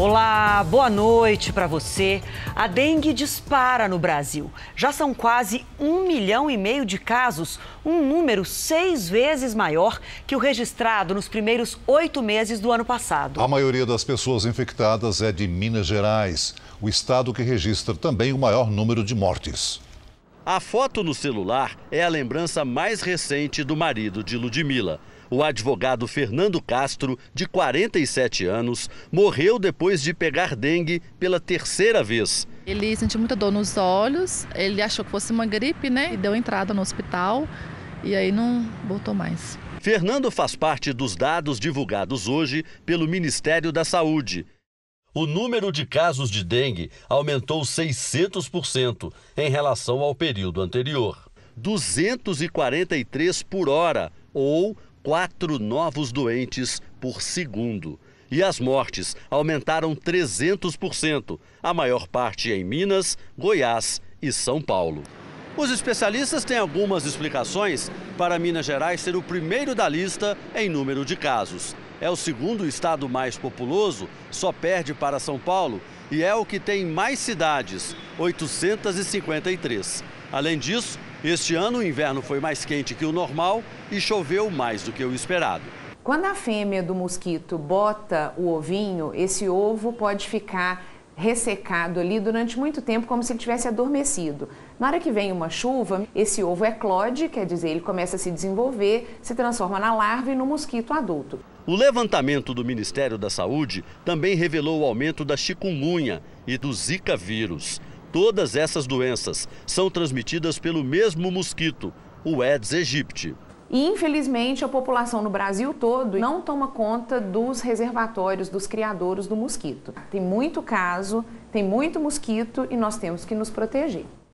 Olá, boa noite para você. A dengue dispara no Brasil. Já são quase um milhão e meio de casos, um número seis vezes maior que o registrado nos primeiros oito meses do ano passado. A maioria das pessoas infectadas é de Minas Gerais, o estado que registra também o maior número de mortes. A foto no celular é a lembrança mais recente do marido de Ludmilla. O advogado Fernando Castro, de 47 anos, morreu depois de pegar dengue pela terceira vez. Ele sentiu muita dor nos olhos, ele achou que fosse uma gripe, né? E deu entrada no hospital e aí não voltou mais. Fernando faz parte dos dados divulgados hoje pelo Ministério da Saúde o número de casos de dengue aumentou 600% em relação ao período anterior. 243 por hora, ou quatro novos doentes por segundo. E as mortes aumentaram 300%, a maior parte em Minas, Goiás e São Paulo. Os especialistas têm algumas explicações para Minas Gerais ser o primeiro da lista em número de casos é o segundo estado mais populoso, só perde para São Paulo e é o que tem mais cidades, 853. Além disso, este ano o inverno foi mais quente que o normal e choveu mais do que o esperado. Quando a fêmea do mosquito bota o ovinho, esse ovo pode ficar ressecado ali durante muito tempo, como se ele tivesse adormecido. Na hora que vem uma chuva, esse ovo eclode, é quer dizer, ele começa a se desenvolver, se transforma na larva e no mosquito adulto. O levantamento do Ministério da Saúde também revelou o aumento da chikungunya e do zika vírus. Todas essas doenças são transmitidas pelo mesmo mosquito, o Aedes aegypti. E infelizmente a população no Brasil todo não toma conta dos reservatórios, dos criadores do mosquito. Tem muito caso, tem muito mosquito e nós temos que nos proteger.